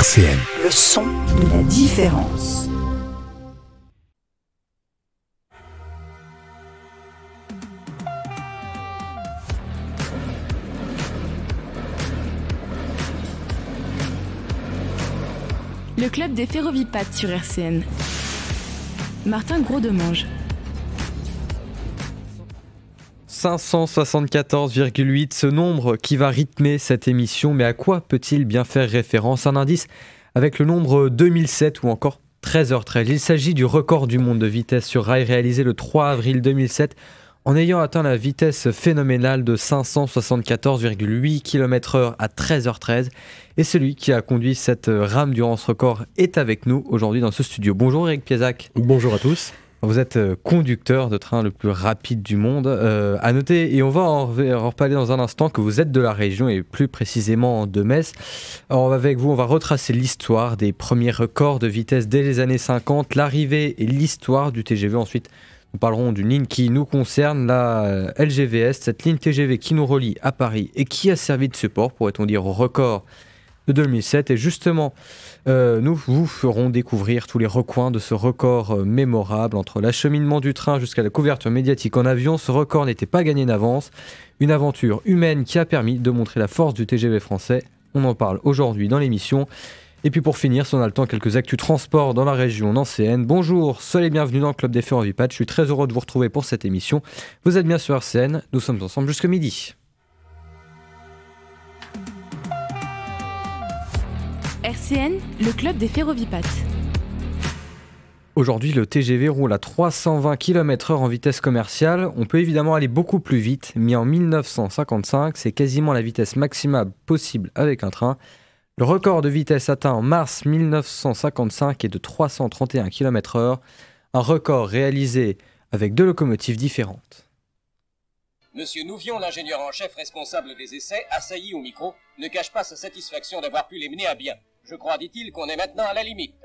RCN. Le son de la différence. Le club des Ferrovipates sur RCN. Martin gros Mange. 574,8, ce nombre qui va rythmer cette émission, mais à quoi peut-il bien faire référence Un indice avec le nombre 2007 ou encore 13h13. Il s'agit du record du monde de vitesse sur rail réalisé le 3 avril 2007 en ayant atteint la vitesse phénoménale de 574,8 km/h à 13h13. Et celui qui a conduit cette rame durant ce record est avec nous aujourd'hui dans ce studio. Bonjour Eric Piezac. Bonjour à tous. Vous êtes euh, conducteur de train le plus rapide du monde. A euh, à noter, et on va en reparler dans un instant, que vous êtes de la région et plus précisément de Metz. Alors, avec vous, on va retracer l'histoire des premiers records de vitesse dès les années 50, l'arrivée et l'histoire du TGV. Ensuite, nous parlerons d'une ligne qui nous concerne, la euh, LGVS, cette ligne TGV qui nous relie à Paris et qui a servi de support, pourrait-on dire, au record de 2007. Et justement, euh, nous vous ferons découvrir tous les recoins de ce record euh, mémorable entre l'acheminement du train jusqu'à la couverture médiatique en avion. Ce record n'était pas gagné d'avance. Une aventure humaine qui a permis de montrer la force du TGV français. On en parle aujourd'hui dans l'émission. Et puis pour finir, si on a le temps, quelques actus transport dans la région nancéenne. Bonjour, seul et bienvenue dans le Club des patch Je suis très heureux de vous retrouver pour cette émission. Vous êtes bien sur RCN, nous sommes ensemble jusqu'à midi. RCN, le club des ferrovipates. Aujourd'hui, le TGV roule à 320 km/h en vitesse commerciale. On peut évidemment aller beaucoup plus vite, mais en 1955, c'est quasiment la vitesse maximale possible avec un train. Le record de vitesse atteint en mars 1955 est de 331 km/h, un record réalisé avec deux locomotives différentes. Monsieur Nouvion, l'ingénieur en chef responsable des essais, assailli au micro, ne cache pas sa satisfaction d'avoir pu les mener à bien. Je crois, dit-il, qu'on est maintenant à la limite.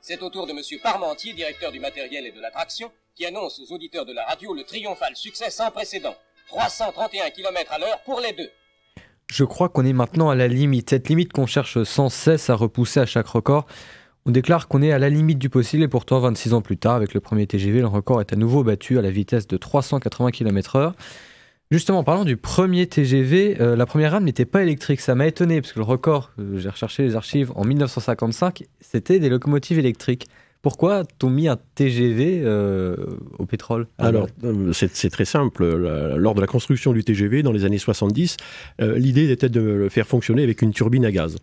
C'est au tour de M. Parmentier, directeur du matériel et de l'attraction, qui annonce aux auditeurs de la radio le triomphal succès sans précédent. 331 km à l'heure pour les deux. Je crois qu'on est maintenant à la limite. Cette limite qu'on cherche sans cesse à repousser à chaque record. On déclare qu'on est à la limite du possible et pourtant 26 ans plus tard, avec le premier TGV, le record est à nouveau battu à la vitesse de 380 km/h. Justement, parlant du premier TGV, euh, la première rame n'était pas électrique. Ça m'a étonné, parce que le record, euh, j'ai recherché les archives en 1955, c'était des locomotives électriques. Pourquoi t'ont mis un TGV euh, au pétrole Alors, c'est très simple. Lors de la construction du TGV, dans les années 70, l'idée était de le faire fonctionner avec une turbine à gaz.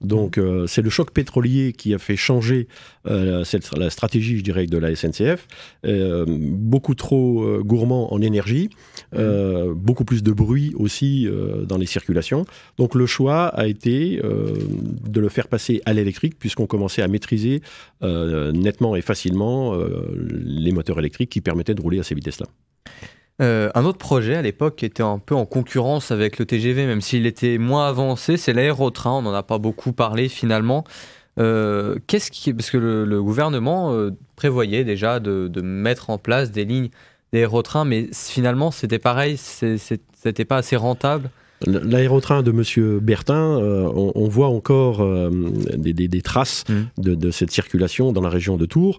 Donc mm. euh, c'est le choc pétrolier qui a fait changer euh, la stratégie, je dirais, de la SNCF. Euh, beaucoup trop gourmand en énergie, mm. beaucoup plus de bruit aussi dans les circulations. Donc le choix a été de le faire passer à l'électrique puisqu'on commençait à maîtriser nettement et facilement les moteurs électriques qui permettaient de rouler à ces vitesses-là. Euh, un autre projet à l'époque qui était un peu en concurrence avec le TGV, même s'il était moins avancé, c'est l'aérotrain. On n'en a pas beaucoup parlé finalement. Euh, qu'est-ce qui... Parce que le, gouvernement euh, prévoyait déjà de, mettre en place des lignes d'aérotrain, mais finalement c'était pareil, c'était pas assez rentable. L'aérotrain de M. Bertin, on, voit encore des, traces mmh. de, cette circulation dans la région de Tours.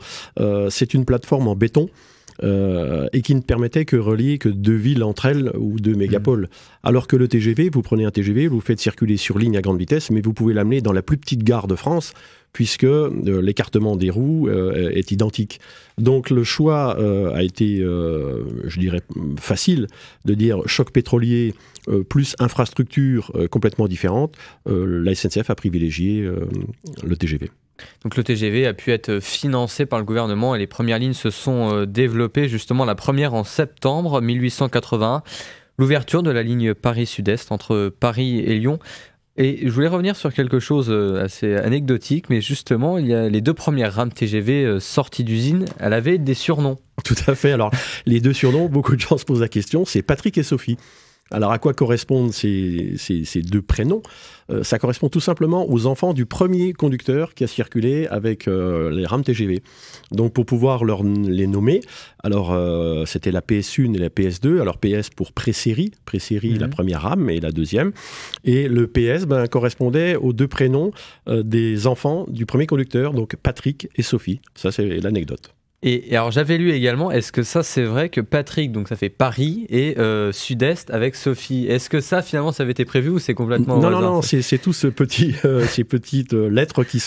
c'est une plateforme en béton euh, et qui ne permettait que relier que deux villes entre elles ou deux mhm. mégapoles. Alors que le TGV, vous prenez un TGV, vous faites circuler sur ligne à grande vitesse, mais vous pouvez l'amener dans la plus petite gare de France puisque euh, l'écartement des roues euh, est identique. Donc le choix a été, je dirais, facile de dire choc pétrolier plus infrastructure complètement différente. la SNCF a privilégié le TGV. Donc le TGV a pu être financé par le gouvernement et les premières lignes se sont euh, développées, justement la première en septembre 1881, l'ouverture de la ligne Paris-Sud-Est entre Paris et Lyon. Et je voulais revenir sur quelque chose euh, assez anecdotique, mais justement, il y a les deux premières rames TGV euh, sorties d'usine, elles avaient des surnoms. Tout à fait. Alors, les deux surnoms, beaucoup de gens se posent la question, c'est Patrick et Sophie. Alors à quoi correspondent ces, deux prénoms euh, Ça correspond tout simplement aux enfants du premier conducteur qui a circulé avec euh, les rames TGV. Donc pour pouvoir les nommer, alors euh, c'était la PS1 et la PS2. Alors PS pour pré-série, la mhm. première rame et la deuxième. Et le PS ben, correspondait aux deux prénoms des enfants du premier conducteur, donc Patrick et Sophie. Ça c'est l'anecdote. Et, alors j'avais lu également, est-ce que ça c'est vrai que Patrick, donc ça fait Paris et euh, Sud-Est avec Sophie, est-ce que ça finalement ça avait été prévu ou c'est complètement... Non, non, non, c'est tout ce petit, euh, ces petites euh, lettres qui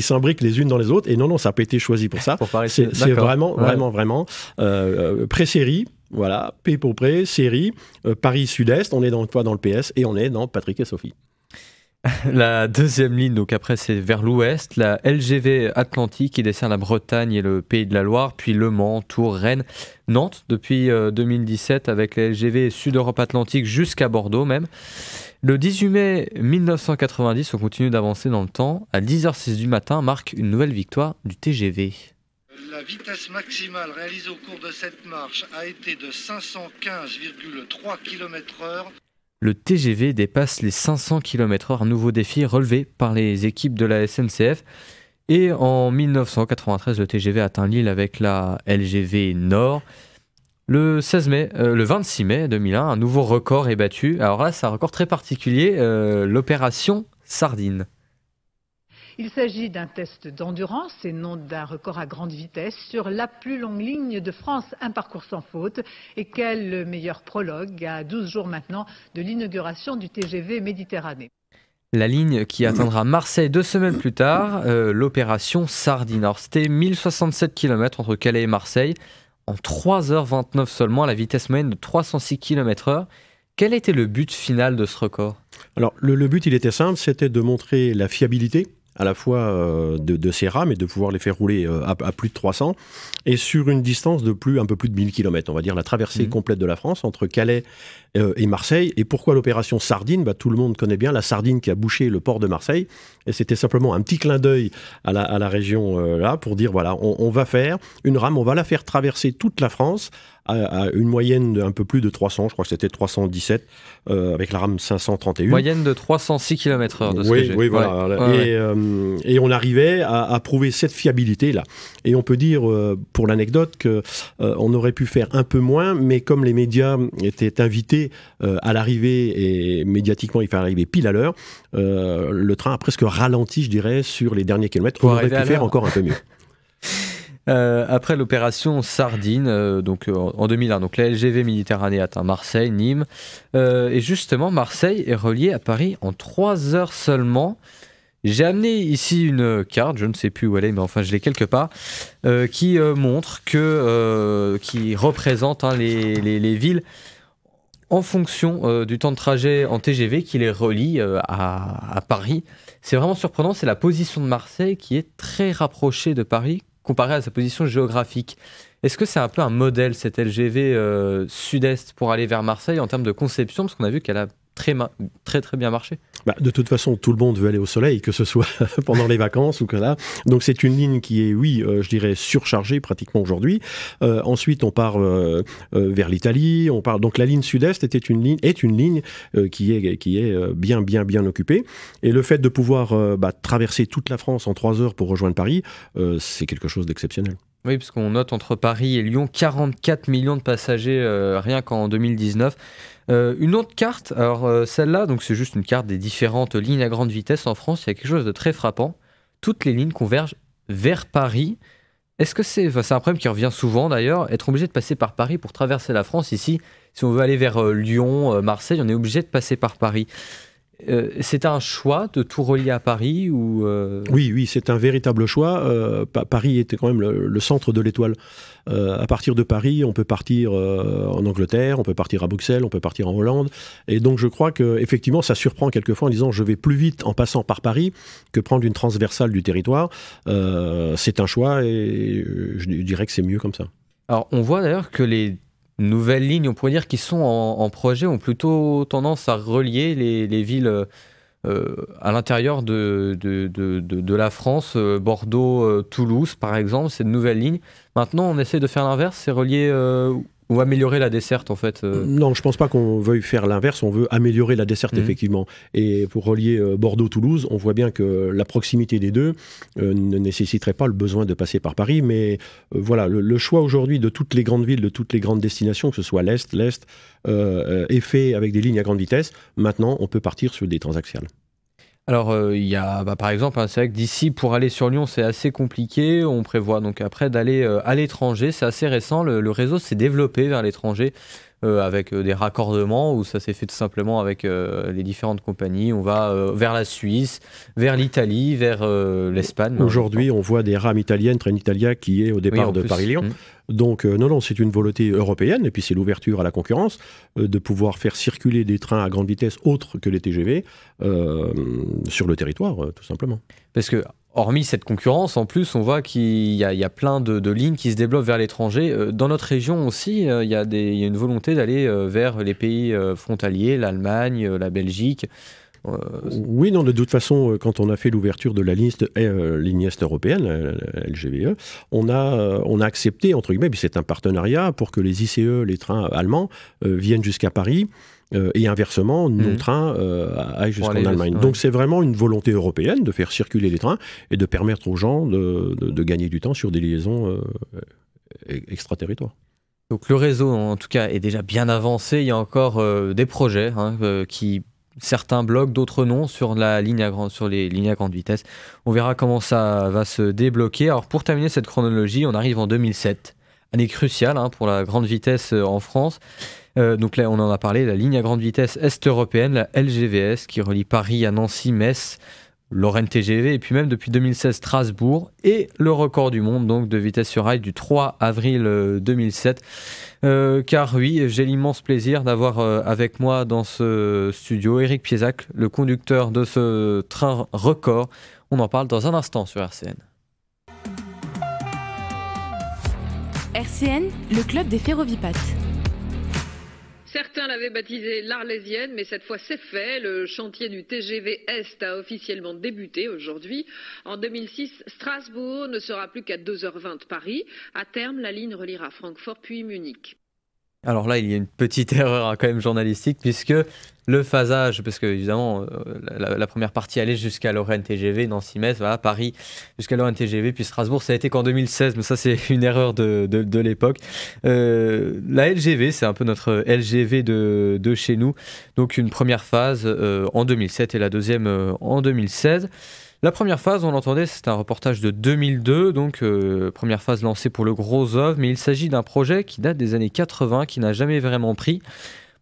s'imbriquent qui les unes dans les autres et non, non, ça n'a pas été choisi pour ça. pour c'est vraiment, vraiment, vraiment, euh, pré-série, voilà, P pour pré, série, Paris Sud-Est, on est dans quoi dans le PS et on est dans Patrick et Sophie. La deuxième ligne, donc après, c'est vers l'ouest. La LGV Atlantique qui dessert la Bretagne et le Pays de la Loire, puis Le Mans, Tours, Rennes, Nantes depuis 2017 euh, avec la LGV Sud-Europe Atlantique jusqu'à Bordeaux même. Le 18 mai 1990, on continue d'avancer dans le temps. À 10h06 du matin, marque une nouvelle victoire du TGV. La vitesse maximale réalisée au cours de cette marche a été de 515,3 km/h le TGV dépasse les 500 km/h, nouveau défi relevé par les équipes de la SNCF. Et en 1993, le TGV atteint Lille avec la LGV Nord. Le, 16 mai, euh, le 26 mai 2001, un nouveau record est battu. Alors là, c'est un record très particulier, euh, l'opération Sardine. Il s'agit d'un test d'endurance et non d'un record à grande vitesse sur la plus longue ligne de France, un parcours sans faute. Et quel meilleur prologue à 12 jours maintenant de l'inauguration du TGV Méditerranée. La ligne qui atteindra Marseille deux semaines plus tard, euh, l'opération Sardine. c'était 1067 km entre Calais et Marseille, en 3h29 seulement, à la vitesse moyenne de 306 km/h. Quel était le but final de ce record Alors le, but, il était simple, c'était de montrer la fiabilité à la fois euh, de, ces rames et de pouvoir les faire rouler euh, à, plus de 300 et sur une distance de plus un peu plus de 1000 km, on va dire la traversée mmh. complète de la France entre Calais euh, et Marseille. Et pourquoi l'opération Sardine bah, Tout le monde connaît bien la sardine qui a bouché le port de Marseille. Et c'était simplement un petit clin d'œil à la, région euh, là pour dire voilà, on, va faire une rame, on va la faire traverser toute la France à, une moyenne d'un peu plus de 300, je crois que c'était 317 euh, avec la rame 531. Moyenne de 306 km/h de ce oui, Oui, voilà. et, on arrivait à, à prouver cette fiabilité là. Et on peut dire pour l'anecdote que on aurait pu faire un peu moins, mais comme les médias étaient invités euh, à l'arrivée, et médiatiquement, il fait arriver pile à l'heure, euh, le train a presque ralenti, je dirais, sur les derniers kilomètres. Pour On aurait pu faire encore un peu mieux. Euh, après l'opération Sardine, donc en 2001, donc la LGV Méditerranée atteint Marseille, Nîmes, et justement Marseille est reliée à Paris en 3 heures seulement. J'ai amené ici une carte, je ne sais plus où elle est, mais enfin je l'ai quelque part, qui montre que, qui représente hein, les, les, les, villes en fonction euh, du temps de trajet en TGV qui les relie euh, à, Paris. C'est vraiment surprenant, c'est la position de Marseille qui est très rapprochée de Paris comparée à sa position géographique. Est-ce que c'est un peu un modèle cette LGV euh, sud-est pour aller vers Marseille en termes de conception Parce qu'on a vu qu'elle a très, très très bien marché. Bah, de toute façon, tout le monde veut aller au soleil, que ce soit pendant les vacances ou que là. Donc c'est une ligne qui est, oui, euh, je dirais, surchargée pratiquement aujourd'hui. Euh, ensuite, on part euh, vers l'Italie. On part... Donc la ligne sud-est était une ligne, est une ligne qui est, qui est bien, bien, bien occupée. Et le fait de pouvoir bah, traverser toute la France en trois heures pour rejoindre Paris, c'est quelque chose d'exceptionnel. Oui, parce qu'on note entre Paris et Lyon 44 millions de passagers euh, rien qu'en 2019. Euh, une autre carte, alors euh, celle-là, donc c'est juste une carte des différentes lignes à grande vitesse en France. Il y a quelque chose de très frappant. Toutes les lignes convergent vers Paris. Est-ce que c'est, c'est un problème qui revient souvent d'ailleurs, être obligé de passer par Paris pour traverser la France ici. Si on veut aller vers Lyon, Marseille, on est obligé de passer par Paris. Euh, c'est un choix de tout relier à Paris ou euh, Oui, oui, c'est un véritable choix. Euh, Paris était quand même le, le centre de l'étoile. à partir de Paris, on peut partir en Angleterre, on peut partir à Bruxelles, on peut partir en Hollande. Et donc je crois que effectivement, ça surprend quelquefois en disant je vais plus vite en passant par Paris que prendre une transversale du territoire. c'est un choix et je dirais que c'est mieux comme ça. Alors on voit d'ailleurs que les nouvelles lignes, on pourrait dire, qui sont en, projet, ont plutôt tendance à relier les, villes euh, euh, à l'intérieur de de, la France, euh, Bordeaux, Toulouse, par exemple, c'est de nouvelles lignes. Maintenant, on essaie de faire l'inverse, c'est relier ou améliorer la desserte, en fait euh. Non, je pense pas qu'on veuille faire l'inverse. On veut améliorer la desserte, mmh. effectivement. Et pour relier euh, Bordeaux-Toulouse, on voit bien que la proximité des deux euh, ne nécessiterait pas le besoin de passer par Paris. Mais voilà, le, le choix aujourd'hui de toutes les grandes villes, de toutes les grandes destinations, que ce soit l'Est, l'Est, est fait avec des lignes à grande vitesse. Maintenant, on peut partir sur des transaxiales. Alors, euh, il y a, bah, par exemple, un hein, c'est vrai que d'ici, pour aller sur Lyon, c'est assez compliqué. On prévoit donc après d'aller euh, à l'étranger. C'est assez récent. le réseau s'est développé vers l'étranger. Euh, avec euh, des raccordements où ça s'est fait tout simplement avec euh, les différentes compagnies. On va vers la Suisse, vers l'Italie, vers l'Espagne. Aujourd'hui, on voit des rames italiennes, train qui est au départ de Paris-Lyon. Mmh. Donc non, non, c'est une volonté européenne, et puis c'est l'ouverture à la concurrence, de pouvoir faire circuler des trains à grande vitesse autres que les TGV sur le territoire, tout simplement. Parce que Hormis cette concurrence, en plus, on voit qu'il y, a plein de, lignes qui se développent vers l'étranger. Euh, dans notre région aussi, euh, il y a, une volonté d'aller euh, vers les pays frontaliers, l'Allemagne, la Belgique. Oui, non, de toute façon, quand on a fait l'ouverture de la liste, ligne Est européenne, LGVE, on a, accepté, entre guillemets, c'est un partenariat pour que les ICE, les trains allemands, viennent jusqu'à Paris. Euh, et inversement, nos mhm. trains euh, aillent jusqu'en Allemagne. Donc c'est vraiment une volonté européenne de faire circuler les trains et de permettre aux gens de, gagner du temps sur des liaisons euh, e-, extraterritoires. Donc le réseau, en tout cas, est déjà bien avancé. Il y a encore des projets hein, qui certains bloquent, d'autres non, sur, la ligne sur les lignes à grande vitesse. On verra comment ça va se débloquer. Alors pour terminer cette chronologie, on arrive en 2007 année cruciale hein, pour la grande vitesse euh, en France. Euh, donc là, on en a parlé, la ligne à grande vitesse est-européenne, la LGVS, qui relie Paris à Nancy, Metz, Lorraine TGV, et puis même depuis 2016 Strasbourg, et le record du monde donc de vitesse sur rail du 3 avril 2007. Euh, car oui, j'ai l'immense plaisir d'avoir avec moi dans ce studio Eric Piezac, le conducteur de ce train record. On en parle dans un instant sur RCN. RCN, le club des ferrovipates. Certains l'avaient baptisé l'Arlésienne, mais cette fois c'est fait. Le chantier du TGV Est a officiellement débuté aujourd'hui. En 2006, Strasbourg ne sera plus qu'à 2h20 Paris. À terme, la ligne reliera Francfort puis Munich. Alors là, il y a une petite erreur hein, quand même journalistique, puisque le phasage, parce que évidemment, euh, la, première partie allait jusqu'à Lorraine TGV, Nancy-Metz, Paris jusqu'à Lorraine TGV, puis Strasbourg, ça a été qu'en 2016, mais ça c'est une erreur de, l'époque. Euh, la LGV, c'est un peu notre LGV de, chez nous, donc une première phase euh, en 2007 et la deuxième en 2016. La première phase, on l'entendait, c'est un reportage de 2002, donc euh, première phase lancée pour le gros œuvre, mais il s'agit d'un projet qui date des années 80, qui n'a jamais vraiment pris.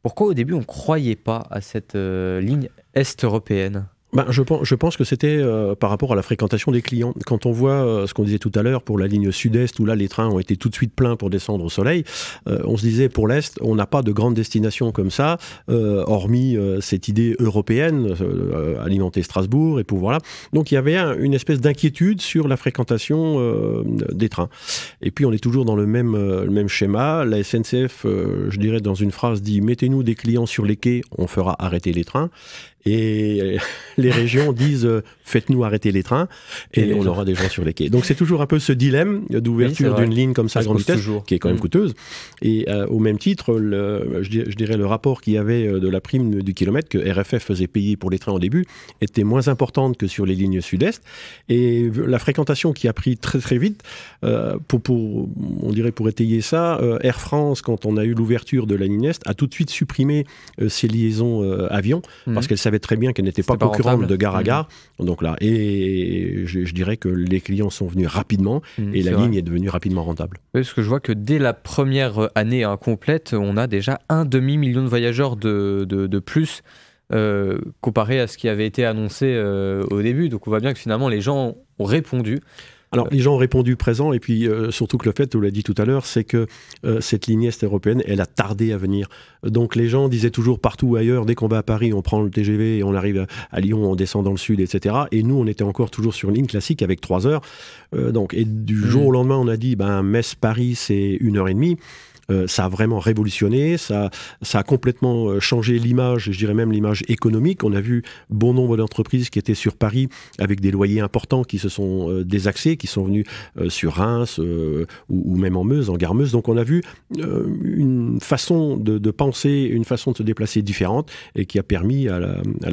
Pourquoi au début on ne croyait pas à cette euh, ligne est-européenne ben, je, pense, je pense que c'était euh, par rapport à la fréquentation des clients. Quand on voit euh, ce qu'on disait tout à l'heure pour la ligne sud-est, où là les trains ont été tout de suite pleins pour descendre au soleil, euh, on se disait pour l'Est, on n'a pas de grande destination comme ça, hormis cette idée européenne, alimenter Strasbourg et pour là. Donc il y avait une espèce d'inquiétude sur la fréquentation des trains. Et puis on est toujours dans le même, le même schéma. La SNCF, je dirais dans une phrase, dit mettez-nous des clients sur les quais, on fera arrêter les trains et euh, les régions disent euh, faites-nous arrêter les trains et, on aura des gens sur les quais. Donc c'est toujours un peu ce dilemme d'ouverture d'une ligne comme ça à grande vitesse qui est quand même mm. coûteuse. Et euh, au même titre, le, je dirais le rapport qu'il y avait de la prime du kilomètre que RFF faisait payer pour les trains au début était moins importante que sur les lignes sud-est et la fréquentation qui a pris très très vite pour, pour, on dirait pour étayer ça, Air France quand on a eu l'ouverture de la ligne est a tout de suite supprimé ses liaisons avions parce mm. qu'elle savait très bien qu'elle n'était pas concurrente de gare à mmh. gare. Donc là, et je, dirais que les clients sont venus rapidement mmh, et la ligne est devenue rapidement rentable. parce que je vois que dès la première euh, année incomplète, on a déjà un demi-million de voyageurs de, plus. Euh, comparé à ce qui avait été annoncé euh, au début. Donc on voit bien que finalement les gens ont répondu. Alors, les gens ont répondu présent, et puis euh, surtout que le fait, vous l'a dit tout à l'heure, c'est que euh, cette ligne est européenne, elle a tardé à venir. Donc, les gens disaient toujours partout ailleurs, dès qu'on va à Paris, on prend le TGV et on arrive à, Lyon, on descend dans le sud, etc. Et nous, on était encore toujours sur une ligne classique avec trois heures. Euh, donc, et du mmh. jour au lendemain, on a dit, ben, Metz-Paris, c'est une heure et demie. Euh, ça a vraiment révolutionné, ça, a complètement euh, changé l'image, je dirais même l'image économique. On a vu bon nombre d'entreprises qui étaient sur Paris avec des loyers importants qui se sont euh, désaxés, qui sont venus sur Reims ou, même en Meuse, en Garmeuse. Donc on a vu une façon de, penser, une façon de se déplacer différente et qui a permis à la, à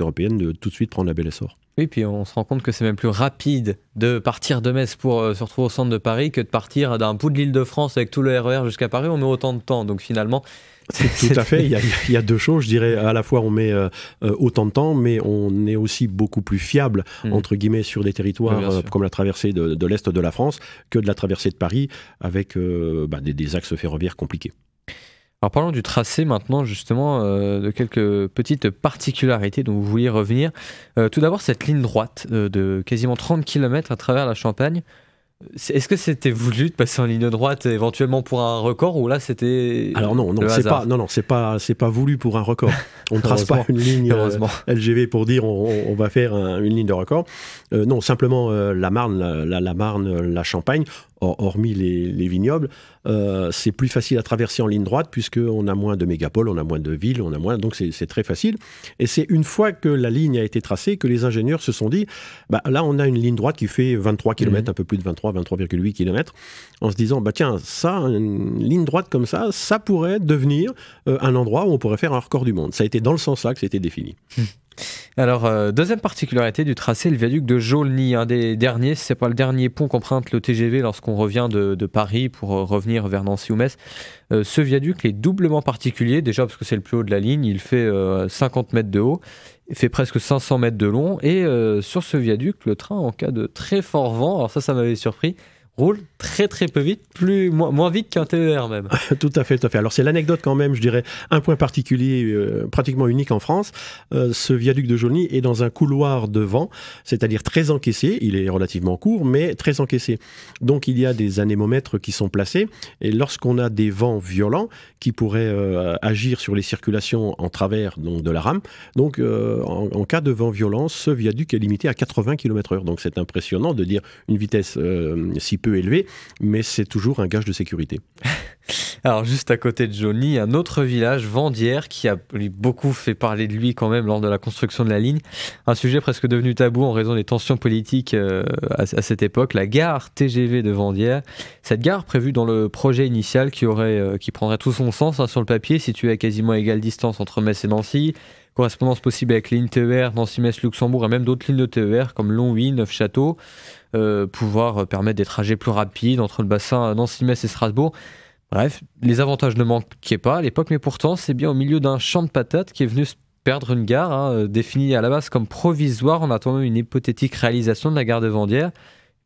européenne de tout de suite prendre la belle essor. Oui, puis on se rend compte que c'est même plus rapide de partir de Metz pour euh, se retrouver au centre de Paris que de partir d'un bout de l'île de France avec tout le RER e jusqu'à Paris. On met autant de temps. Donc finalement, tout à fait. Il y, a, deux choses. Je dirais à la fois on met euh, euh, autant de temps, mais on est aussi beaucoup plus fiable mm. entre guillemets sur des territoires comme la traversée de, l'est de la France que de la traversée de Paris avec bah, des, axes ferroviaires compliqués. Alors parlons du tracé maintenant justement, euh, de quelques petites particularités dont vous vouliez revenir. Euh, tout d'abord cette ligne droite euh, de quasiment 30 km à travers la Champagne. Est-ce que c'était voulu de passer en ligne droite éventuellement pour un record ou là c'était Alors non, non, c'est pas non non, c'est pas c'est pas voulu pour un record. On ne trace pas une ligne LGV pour dire on, va faire une ligne de record. non, simplement la Marne la, la, Marne la Champagne hormis les, les vignobles euh, c'est plus facile à traverser en ligne droite puisque on a moins de mégapoles, on a moins de villes, on a moins, donc c'est très facile. Et c'est une fois que la ligne a été tracée que les ingénieurs se sont dit, bah, là on a une ligne droite qui fait 23 km, mhm. un peu plus de 23, 23,8 km, en se disant, bah tiens, ça, une ligne droite comme ça, ça pourrait devenir euh, un endroit où on pourrait faire un record du monde. Ça a été dans le sens là que c'était défini. Hmm. Alors, euh, deuxième particularité du tracé, le viaduc de Jaulny, un des derniers, c'est pas le dernier pont qu'emprunte le TGV lorsqu'on revient de, Paris pour euh, revenir vers Nancy ou Metz. Euh, ce viaduc est doublement particulier, déjà parce que c'est le plus haut de la ligne, il fait 50 mètres de haut, il fait presque 500 mètres de long, et sur ce viaduc, le train, en cas de très fort vent, alors ça, ça m'avait surpris, roule très très peu vite, plus moins, vite qu'un TER même. tout à fait, tout à fait. Alors c'est l'anecdote quand même, je dirais, un point particulier, euh, pratiquement unique en France. Euh, ce viaduc de Jauny est dans un couloir de vent, c'est-à-dire très encaissé. Il est relativement court, mais très encaissé. Donc il y a des anémomètres qui sont placés, et lorsqu'on a des vents violents qui pourraient euh, agir sur les circulations en travers donc, de la rame, donc en, cas de vent violent, ce viaduc est limité à 80 km/h. Donc c'est impressionnant de dire une vitesse si peu élevée mais c'est toujours un gage de sécurité. Alors juste à côté de Johnny, un autre village, Vendière, qui a beaucoup fait parler de lui quand même lors de la construction de la ligne. Un sujet presque devenu tabou en raison des tensions politiques euh, à, cette époque. La gare TGV de Vendière, cette gare prévue dans le projet initial qui, aurait, euh, qui prendrait tout son sens hein, sur le papier, située à quasiment égale distance entre Metz et Nancy, correspondance possible avec les TER, Nancy-Metz-Luxembourg et même d'autres lignes de TER comme Longwy, Neufchâteau, euh, pouvoir permettre des trajets plus rapides entre le bassin Nancy-Metz et Strasbourg. Bref, les avantages ne manquaient pas à l'époque, mais pourtant, c'est bien au milieu d'un champ de patates qui est venu se perdre une gare, hein, euh, définie à la base comme provisoire en attendant une hypothétique réalisation de la gare de Vendière.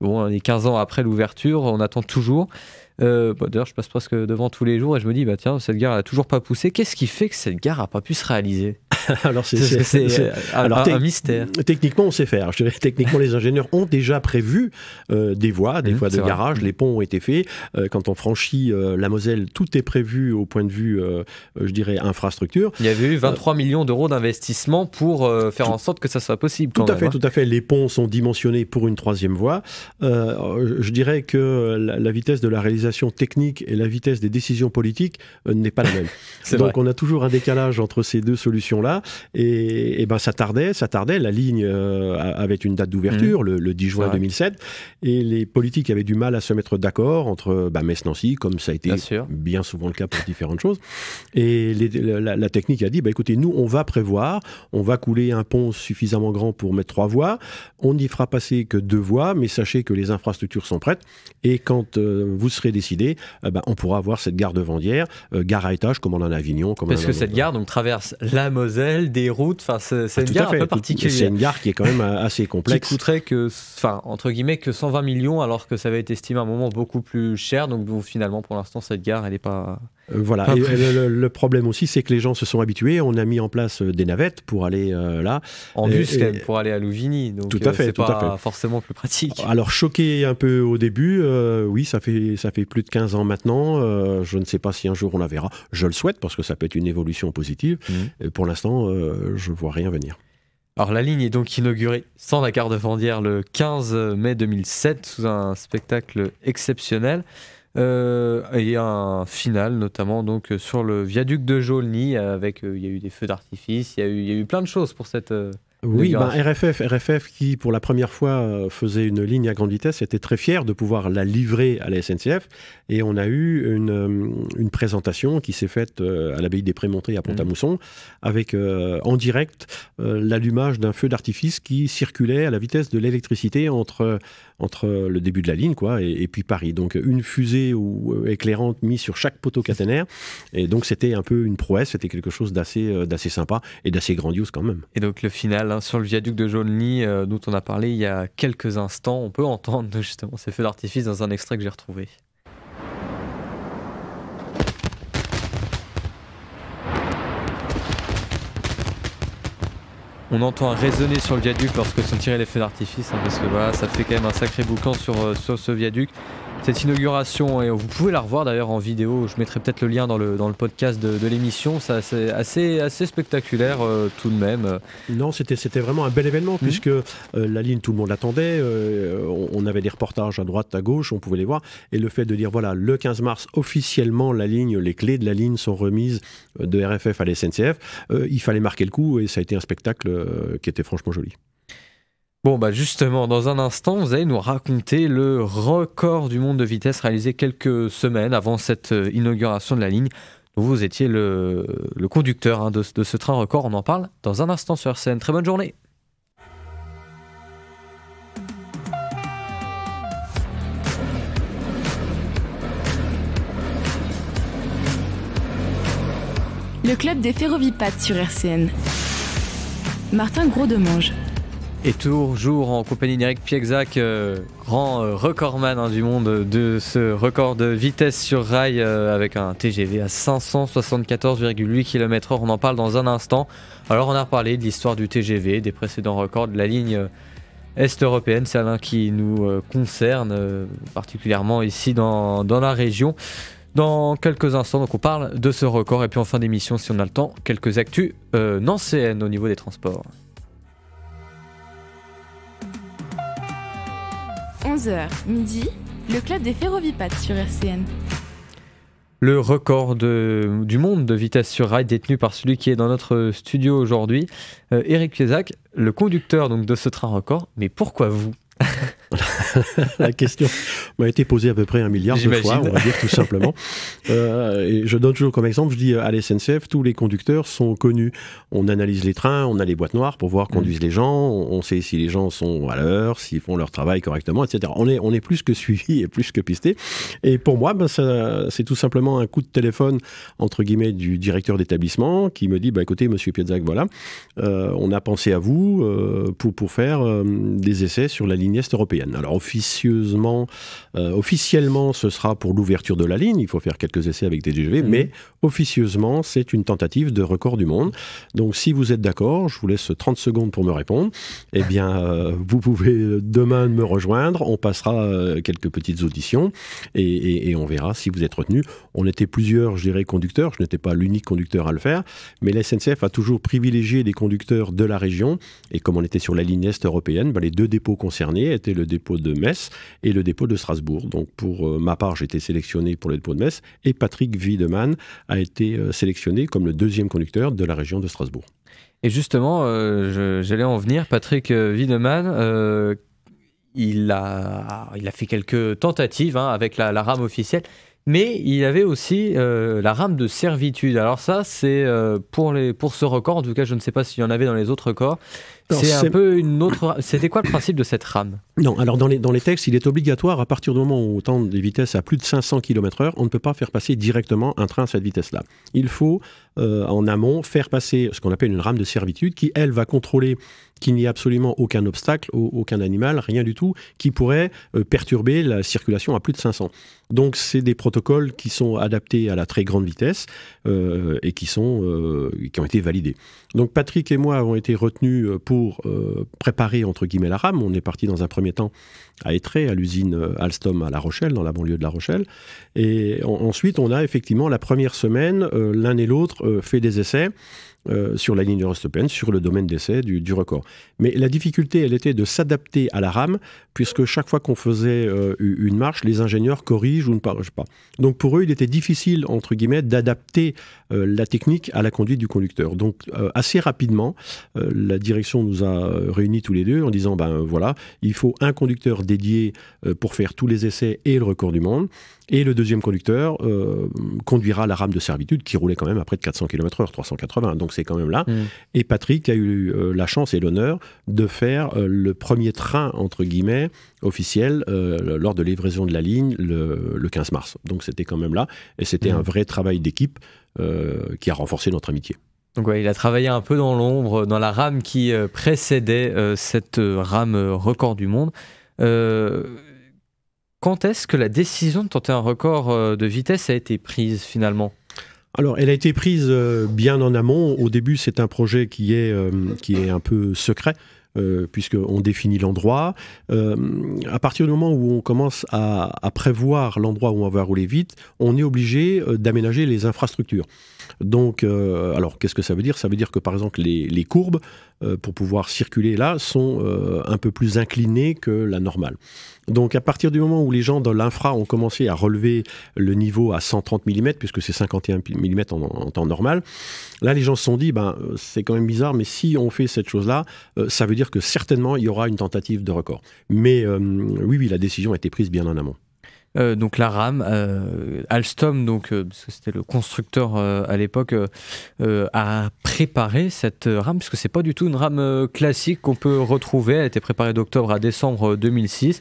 Bon, on est 15 ans après l'ouverture, on attend toujours. Euh, d'ailleurs, je passe presque devant tous les jours et je me dis, bah tiens, cette gare n'a toujours pas poussé. Qu'est-ce qui fait que cette gare n'a pas pu se réaliser alors c'est un, mystère. Techniquement, on sait faire. Je, techniquement, les ingénieurs ont déjà prévu euh, des voies, des mmh, voies de garage. Les ponts ont été faits. Euh, quand on franchit euh, la Moselle, tout est prévu au point de vue, je dirais, infrastructure. Il y avait eu 23 millions d'euros d'investissement pour faire en sorte que ça soit possible. tout à fait, hein. tout à fait. Les ponts sont dimensionnés pour une troisième voie. je dirais que la, vitesse de la réalisation technique et la vitesse des décisions politiques n'est pas la même. Donc on a toujours un décalage entre ces deux solutions-là. Et, ben ça tardait, ça tardait. La ligne euh, avait une date d'ouverture, mhm. le, 10 juin 2007. Et les politiques avaient du mal à se mettre d'accord entre bah, Metz-Nancy, comme ça a été bien, souvent le cas pour différentes choses. Et la, technique a dit, ben, écoutez, nous, on va prévoir, on va couler un pont suffisamment grand pour mettre trois voies. On n'y fera passer que deux voies, mais sachez que les infrastructures sont prêtes. Et quand euh, vous serez décidé, euh, bah, on pourra avoir cette gare de Vendière, gare à étage, comme on en a à Avignon. Comme Parce que cette gare donc, traverse la Moselle des routes. Enfin, c'est ah, une gare un peu particulière. C'est une gare qui est quand même assez complexe. qui coûterait que, enfin, entre guillemets, que 120 millions, alors que ça avait été estimé à un moment beaucoup plus cher. Donc, finalement, pour l'instant, cette gare, elle n'est pas. Euh, voilà. Euh, le, problème aussi, c'est que les gens se sont habitués. On a mis en place euh, des navettes pour aller là. En bus, pour aller à Louvigny. Donc, tout à fait. pas fait. forcément plus pratique. Alors, choqué un peu au début, oui, ça fait, ça fait plus de 15 ans maintenant. je ne sais pas si un jour on la verra. Je le souhaite parce que ça peut être une évolution positive. Mmh. Pour l'instant, je ne vois rien venir. Alors la ligne est donc inaugurée sans la carte de Vendière le 15 mai 2007 sous un spectacle exceptionnel y euh, a un final notamment donc euh, sur le viaduc de Jolny avec euh, il y a eu des feux d'artifice, il y, y, a eu plein de choses pour cette oui, ben, RFF, RFF qui pour la première fois euh, faisait une ligne à grande vitesse était très fier de pouvoir la livrer à la SNCF et on a eu une, euh, présentation qui s'est faite euh, à l'abbaye des Prémontrés à mmh. Pont-à-Mousson avec en direct l'allumage d'un feu d'artifice qui circulait à la vitesse de l'électricité entre, entre le début de la ligne quoi et, et puis Paris. Donc une fusée ou, éclairante mise sur chaque poteau caténaire et donc c'était un peu une prouesse, c'était quelque chose d'assez d'assez sympa et d'assez grandiose quand même. Et donc le final sur le viaduc de Jaulny euh, dont on a parlé il y a quelques instants. On peut entendre justement ces feux d'artifice dans un extrait que j'ai retrouvé. On entend résonner sur le viaduc lorsque sont tirés les feux d'artifice, hein, parce que voilà, ça fait quand même un sacré boucan sur, euh, sur ce viaduc cette inauguration. Et vous pouvez la revoir d'ailleurs en vidéo. Je mettrai peut-être le lien dans le, podcast de, l'émission. C'est assez, assez spectaculaire euh, tout de même. Non, c'était vraiment un bel événement mmh. puisque euh, la ligne, tout le monde l'attendait. Euh, on, avait des reportages à droite, à gauche, on pouvait les voir. Et le fait de dire, voilà, le 15 mars, officiellement, la ligne, les clés de la ligne sont remises de RFF à la SNCF, il fallait marquer le coup et ça a été un spectacle qui était franchement joli. Bon, bah, justement, dans un instant, vous allez nous raconter le record du monde de vitesse réalisé quelques semaines avant cette euh, inauguration de la ligne. Vous étiez le, conducteur hein, de, ce train record. On en parle dans un instant sur RCN. Très bonne journée. Le club des ferrovipates sur RCN. Martin gros et toujours en compagnie d'Eric Piexac, euh, grand euh, recordman hein, du monde euh, de ce record de vitesse sur rail avec un TGV à 574,8 km/h. On en parle dans un instant. Alors on a reparlé de l'histoire du TGV, des précédents records de la ligne est européenne, c'est l'un qui nous concerne particulièrement ici dans, la région. Dans quelques instants, donc on parle de ce record et puis en fin d'émission, si on a le temps, quelques actus nancéennes au niveau des transports. 11h midi, le club des ferrovipates sur RCN. Le record du monde de vitesse sur rail détenu par celui qui est dans notre studio aujourd'hui, Eric euh, Piezac, le conducteur donc de ce train record. Mais pourquoi vous la question m'a été posée à peu près un milliard de fois, on va dire tout simplement. Euh, et je donne toujours comme exemple, je dis à l'SNCF, SNCF, tous les conducteurs sont connus. On analyse les trains, on a les boîtes noires pour voir mm. conduisent les gens, on sait si les gens sont à l'heure, s'ils font leur travail correctement, etc. On est, on est plus que suivi et plus que pisté. Et pour moi, ben, c'est tout simplement un coup de téléphone, entre guillemets, du directeur d'établissement qui me dit, bah, écoutez, monsieur Piedzak, voilà, euh, on a pensé à vous euh, pour, pour faire des essais sur la ligne Est européenne. Alors officieusement, euh, officiellement, ce sera pour l'ouverture de la ligne. Il faut faire quelques essais avec des dgv mhm. mais officieusement, c'est une tentative de record du monde. Donc si vous êtes d'accord, je vous laisse 30 secondes pour me répondre. Eh bien, euh, vous pouvez euh, demain me rejoindre. On passera quelques petites auditions et, on verra si vous êtes retenu. On était plusieurs, je dirais, conducteurs. Je n'étais pas l'unique conducteur à le faire, mais la SNCF a toujours privilégié les conducteurs de la région. Et comme on était sur la ligne Est européenne, bah, les deux dépôts concernés étaient le dépôt de Metz et le dépôt de Strasbourg. Donc pour euh, ma part, j'ai été sélectionné pour le dépôt de Metz et Patrick Wiedemann a été euh, sélectionné comme le deuxième conducteur de la région de Strasbourg. Et justement, euh, j'allais en venir, Patrick Wiedemann, il, a, il a fait quelques tentatives hein, avec la, rame officielle. Mais il avait aussi la rame de servitude. Alors ça, c'est pour, pour ce record, en tout cas je ne sais pas s'il y en avait dans les autres records, c'est un peu une autre. C'était quoi le principe de cette rame Non, alors dans les, dans les textes, il est obligatoire à partir du moment où on tente des vitesses à plus de 500 km/h, on ne peut pas faire passer directement un train à cette vitesse-là. Il faut euh, en amont, faire passer ce qu'on appelle une rame de servitude qui, elle, va contrôler qu'il n'y ait absolument aucun obstacle, aucun animal, rien du tout, qui pourrait euh, perturber la circulation à plus de 500. Donc, c'est des protocoles qui sont adaptés à la très grande vitesse euh, et qui, qui ont été validés. Donc, Patrick et moi avons été retenus pour préparer, entre guillemets, la rame. On est parti dans un premier temps à Étré, à l'usine euh, Alstom à La Rochelle, dans la banlieue de La Rochelle. Et ensuite, on a effectivement la première semaine, euh, l'un et l'autre euh, fait des essais. Euh, sur la ligne de Rostopène, sur le domaine d'essai du, record. Mais la difficulté, elle était de s'adapter à la rame, puisque chaque fois qu'on faisait euh, une marche, les ingénieurs corrigent ou ne corrigent pas. Donc pour eux, il était difficile, entre guillemets, d'adapter euh, la technique à la conduite du conducteur. Donc assez rapidement, la direction nous a réunis tous les deux en disant, ben voilà, il faut un conducteur dédié pour faire tous les essais et le record du monde. Et le deuxième conducteur euh, conduira la rame de servitude qui roulait quand même à près de 400 km/h, 380, donc c'est quand même là. Mm. Et Patrick a eu euh, la chance et l'honneur de faire euh, le premier train, entre guillemets, officiel lors de livraison de la ligne le, 15 mars. Donc c'était quand même là. Et c'était mm. un vrai travail d'équipe qui a renforcé notre amitié. Donc il a travaillé un peu dans l'ombre, dans la rame qui précédait cette rame record du monde. Quand est-ce que la décision de tenter un record euh, de vitesse a été prise finalement alors, elle a été prise euh, bien en amont. Au début, c'est un projet qui est, euh, qui est un peu secret. Euh, puisqu'on définit l'endroit. Euh, à partir du moment où on commence à, prévoir l'endroit où on va rouler vite, on est obligé euh, d'aménager les infrastructures. Donc, alors qu'est-ce que ça veut dire Ça veut dire que par exemple les, courbes, pour pouvoir circuler là, sont un peu plus inclinées que la normale. Donc à partir du moment où les gens dans l'infra ont commencé à relever le niveau à 130 mm, puisque c'est 51 mm en, temps normal, là les gens se sont dit, ben, c'est quand même bizarre, mais si on fait cette chose-là, ça veut dire que certainement, il y aura une tentative de record. Mais euh, oui, oui, la décision a été prise bien en amont. Euh, donc la rame euh, Alstom, donc c'était le constructeur à l'époque, a préparé cette rame puisque c'est pas du tout une rame classique qu'on peut retrouver. Elle a été préparée d'octobre à décembre 2006.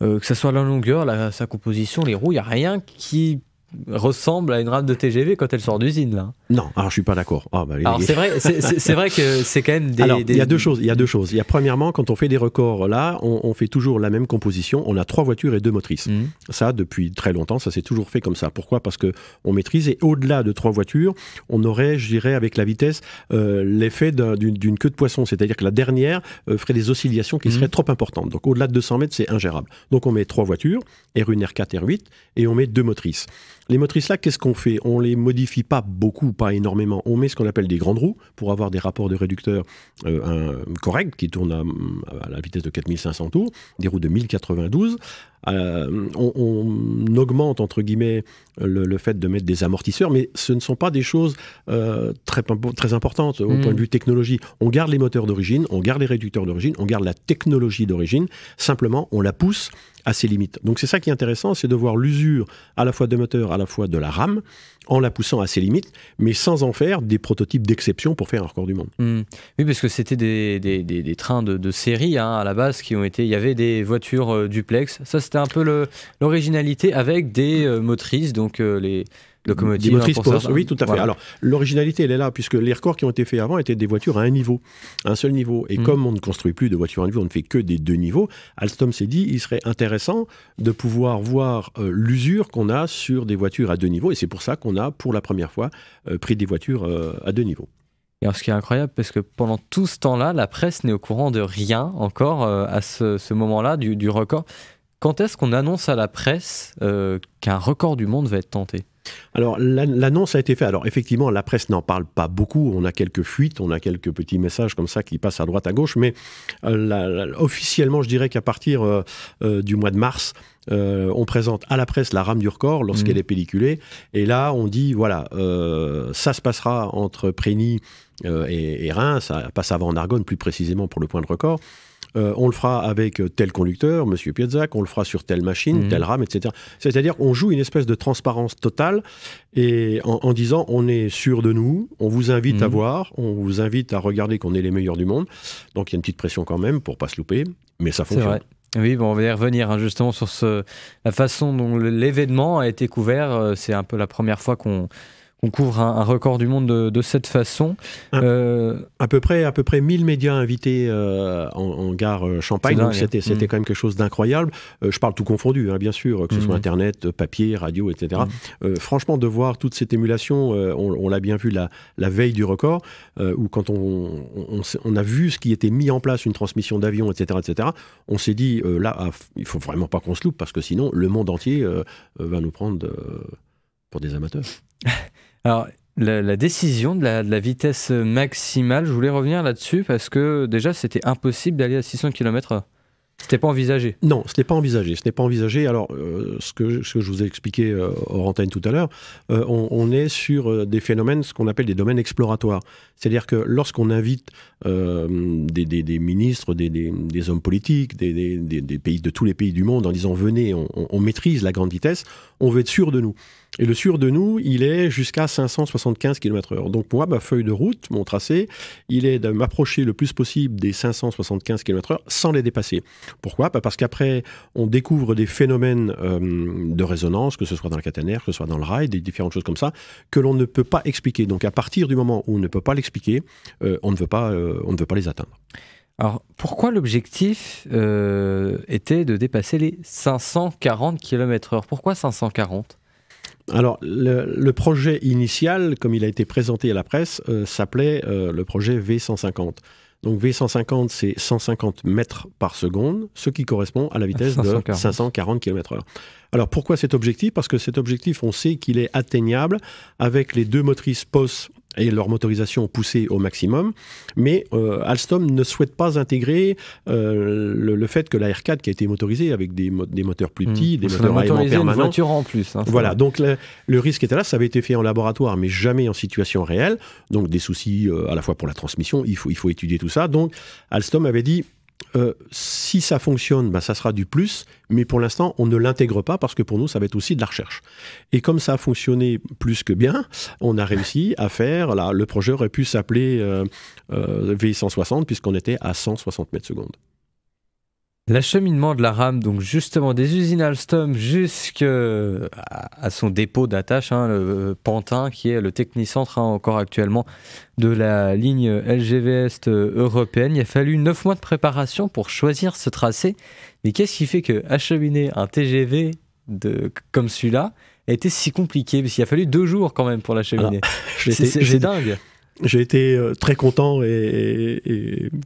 que ce soit la longueur, sa composition, les roues, il n'y a rien qui ressemble à une rame de TGV quand elle sort d'usine là. Non, alors je suis pas d'accord. Ah, bah, alors c'est vrai, c'est vrai que c'est quand même des. Alors il y a deux choses. Il y a deux choses. Il y a premièrement quand on fait des records là, on, fait toujours la même composition. On a trois voitures et deux motrices. Mhm. Ça depuis très longtemps, ça s'est toujours fait comme ça. Pourquoi Parce que on maîtrise et au-delà de trois voitures, on aurait, je dirais, avec la vitesse, euh, l'effet d'une queue de poisson. C'est-à-dire que la dernière euh, ferait des oscillations qui mhm. seraient trop importantes. Donc au-delà de 200 mètres, c'est ingérable. Donc on met trois voitures R1, R4, R8 et on met deux motrices. Les motrices là, qu'est-ce qu'on fait On les modifie pas beaucoup, pas énormément. On met ce qu'on appelle des grandes roues pour avoir des rapports de réducteurs euh, corrects qui tournent à, à, la vitesse de 4500 tours, des roues de 1092. Euh, on, augmente entre guillemets le, fait de mettre des amortisseurs, mais ce ne sont pas des choses euh, très, très importantes au hmm. point de vue technologie. On garde les moteurs d'origine, on garde les réducteurs d'origine, on garde la technologie d'origine, simplement on la pousse à ses limites. Donc c'est ça qui est intéressant, c'est de voir l'usure à la fois des moteurs, à la fois de la rame, en la poussant à ses limites, mais sans en faire des prototypes d'exception pour faire un record du monde. Hmm. Oui, parce que c'était des, trains de, série hein, à la base qui ont été. Il y avait des voitures euh, duplex. Ça, c'était un peu l'originalité avec des euh, motrices, donc euh, les Hein, pour oui, tout à fait. Alors, l'originalité, elle est là, puisque les records qui ont été faits avant étaient des voitures à un niveau, un seul niveau. Et mm. comme on ne construit plus de voitures à un niveau, on ne fait que des deux niveaux, Alstom s'est dit, il serait intéressant de pouvoir voir euh, l'usure qu'on a sur des voitures à deux niveaux. Et c'est pour ça qu'on a, pour la première fois, euh, pris des voitures euh, à deux niveaux. Et alors, ce qui est incroyable, parce que pendant tout ce temps-là, la presse n'est au courant de rien encore à ce, moment-là du, du, record. Quand est-ce qu'on annonce à la presse euh, qu'un record du monde va être tenté alors l'annonce a été faite. Alors effectivement, la presse n'en parle pas beaucoup. On a quelques fuites, on a quelques petits messages comme ça qui passent à droite à gauche, mais euh, officiellement, je dirais qu'à partir euh, du mois de mars, on présente à la presse la rame du record lorsqu'elle mmh. est pelliculée, et là on dit voilà, ça se passera entre Prény et, et, ça passe avant en Argonne plus précisément pour le point de record. Euh, on le fera avec euh, tel conducteur, Monsieur Piedzac, on le fera sur telle machine, mhm. telle rame, etc. C'est-à-dire qu'on joue une espèce de transparence totale et en, disant on est sûr de nous, on vous invite à mhm. voir, on vous invite à regarder qu'on est les meilleurs du monde. Donc il y a une petite pression quand même pour pas se louper, mais ça fonctionne. Oui, on va y revenir hein, justement sur la façon dont l'événement a été couvert. Euh, c'est un peu la première fois qu'on on couvre un, record du monde de, cette façon. Euh, à, peu près, à peu près 1000 médias invités euh, en, gare euh, Champagne, donc hein. c'était mmh. quand même quelque chose d'incroyable. je parle tout confondu, hein, bien sûr, que ce soit mmh. Internet, papier, radio, etc. Mmh. franchement, de voir toute cette émulation, on, l'a bien vu la, veille du record, où quand on, a vu ce qui était mis en place, une transmission d'avion, etc., etc., on s'est dit, là, ah, il faut vraiment pas qu'on se loupe, parce que sinon, le monde entier va nous prendre pour des amateurs. Alors, la, décision de la, vitesse maximale, je voulais revenir là-dessus parce que déjà c'était impossible d'aller à 600 km C'était pas envisagé. Non, ce n'était pas envisagé. Ce n'est pas envisagé. Alors, euh, ce, que, je vous ai expliqué euh, tout à l'heure, euh, on, est sur euh, des phénomènes, ce qu'on appelle des domaines exploratoires. C'est-à-dire que lorsqu'on invite des, ministres, des, hommes politiques, des, pays, de tous les pays du monde en disant venez, on maîtrise la grande vitesse, on veut être sûr de nous. Et le sur de nous, il est jusqu'à 575 km/h. Donc moi, ma feuille de route, mon tracé, il est de m'approcher le plus possible des 575 km/h sans les dépasser. Pourquoi bah, Parce qu'après, on découvre des phénomènes euh, de résonance, que ce soit dans le caténaire, que ce soit dans le rail, des différentes choses comme ça, que l'on ne peut pas expliquer. Donc à partir du moment où on ne peut pas l'expliquer, euh, on, ne veut pas, euh, on ne veut pas les atteindre. Alors, pourquoi l'objectif était de dépasser les 540 km/h Pourquoi 540 alors, le, projet initial, comme il a été présenté à la presse, euh, s'appelait euh, le projet V150. Donc V150, c'est 150 mètres par seconde, ce qui correspond à la vitesse de 540 km/h. Alors pourquoi cet objectif Parce que cet objectif, on sait qu'il est atteignable avec les deux motrices POS et leur motorisation poussée au maximum. Mais euh, Alstom ne souhaite pas intégrer euh, le, fait que la R4 qui a été motorisée avec des, des moteurs plus hmm. petits, des moteurs à aimant permanent. en plus. Hein, voilà, donc le, risque était là. Ça avait été fait en laboratoire, mais jamais en situation réelle. Donc des soucis euh, à la fois pour la transmission. Il faut, il faut étudier tout ça. Donc Alstom avait dit si ça fonctionne, ben, ça sera du plus, mais pour l'instant, on ne l'intègre pas parce que pour nous, ça va être aussi de la recherche. Et comme ça a fonctionné plus que bien, on a réussi à faire, là, le projet aurait pu s'appeler euh, euh, V160 puisqu'on était à 160 mètres secondes. L'acheminement de la rame, donc justement des usines Alstom jusqu'à son dépôt d'attache, hein, le Pantin, qui est le technicentre hein, encore actuellement de la ligne LGV Est euh, européenne. Il a fallu 9 mois de préparation pour choisir ce tracé. Mais qu'est-ce qui fait que acheminer un TGV de, comme celui-là, été si compliqué parce qu'il a fallu deux jours quand même pour l'acheminer. C'est dingue j'ai été euh, très content et,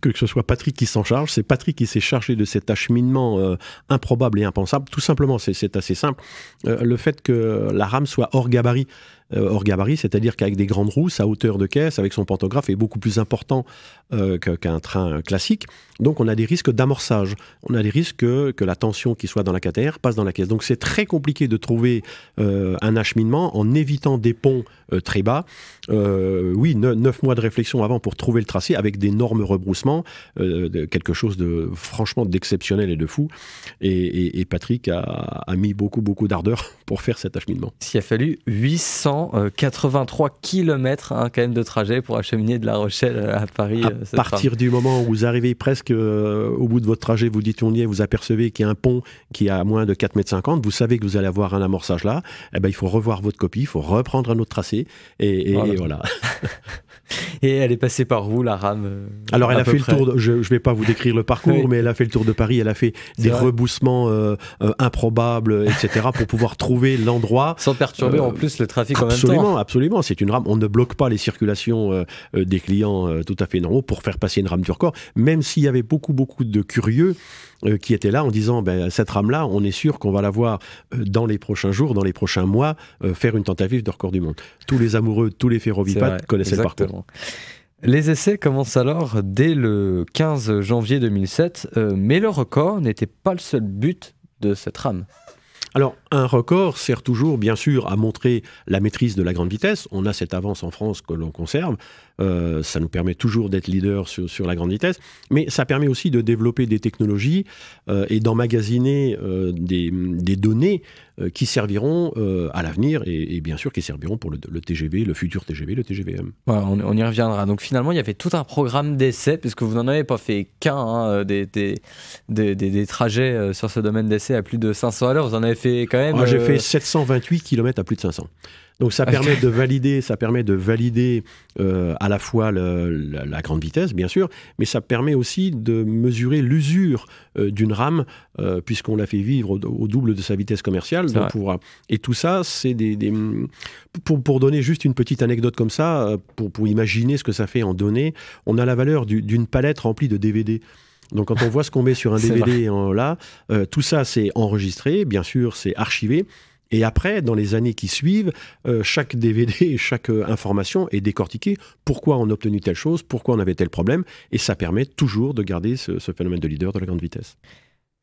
que ce soit Patrick qui s'en charge. C'est Patrick qui s'est chargé de cet acheminement euh, improbable et impensable. Tout simplement, c'est assez simple. Euh, le fait que la rame soit hors gabarit, euh, hors gabarit, c'est-à-dire qu'avec des grandes roues, sa hauteur de caisse avec son pantographe est beaucoup plus important euh, qu'un train classique. Donc on a des risques d'amorçage, on a des risques que, la tension qui soit dans la KTR passe dans la caisse. Donc c'est très compliqué de trouver euh, un acheminement en évitant des ponts très bas. oui, 9 neuf mois de réflexion avant pour trouver le tracé avec d'énormes rebroussements, quelque chose de franchement d'exceptionnel et de fou. Et, Patrick a, a, mis beaucoup beaucoup d'ardeur pour faire cet acheminement. S'il a fallu 800 83 euh, km hein, quand de trajet pour acheminer de La Rochelle euh, à Paris. À euh, partir du moment où vous arrivez presque au bout de votre trajet, vous dites on y est, vous apercevez qu'il y a un pont qui a à moins de 4,50 m, vous savez que vous allez avoir un amorçage là, eh ben, il faut revoir votre copie, il faut reprendre un autre tracé et, Et voilà. Et elle est passée par vous la rame euh, Alors elle a fait le tour, de, je ne vais pas vous décrire le parcours, mais elle a fait le tour de Paris, elle a fait des reboussements euh, euh, improbables, etc. pour pouvoir trouver l'endroit. Sans perturber en plus le trafic en même temps. Absolument, c'est une rame. On ne bloque pas les circulations des clients tout à fait normaux pour faire passer une rame du record, même s'il y avait beaucoup, beaucoup de curieux euh, qui était là en disant ben, cette rame-là, on est sûr qu'on va la voir euh, dans les prochains jours, dans les prochains mois, euh, faire une tentative de record du monde. Tous les amoureux, tous les ferrovipates connaissaient exactement. Les essais commencent alors dès le 15 janvier 2007, mais le record n'était pas le seul but de cette rame. Alors, un record sert toujours, bien sûr, à montrer la maîtrise de la grande vitesse. On a cette avance en France que l'on conserve, euh, ça nous permet toujours d'être leader sur, la grande vitesse, mais ça permet aussi de développer des technologies euh, et d'emmagasiner euh, des, données qui serviront à l'avenir et, bien sûr qui serviront pour le, TGV, le futur TGV, le TGVM. on, y reviendra. Donc finalement, il y avait tout un programme d'essais, puisque vous n'en avez pas fait qu'un hein, des, des, trajets sur ce domaine d'essais à plus de 500 à l'heure. Vous en avez fait quand même. Moi ah, J'ai fait 728 km à plus de 500. Donc ça permet de valider, ça permet de valider euh, à la fois le, la, grande vitesse, bien sûr, mais ça permet aussi de mesurer l'usure euh, d'une rame euh, puisqu'on la fait vivre au, double de sa vitesse commerciale. Donc pour, euh, et tout ça, c'est des, des pour, pour, donner juste une petite anecdote comme ça, euh, pour, pour imaginer ce que ça fait en données, on a la valeur d'une palette remplie de DVD. Donc quand on voit ce qu'on met sur un DVD en, là, tout ça c'est enregistré, bien sûr c'est archivé, et après, dans les années qui suivent, euh, chaque DVD chaque euh, information est décortiquée. Pourquoi on a obtenu telle chose Pourquoi on avait tel problème Et ça permet toujours de garder ce, phénomène de leader de la grande vitesse.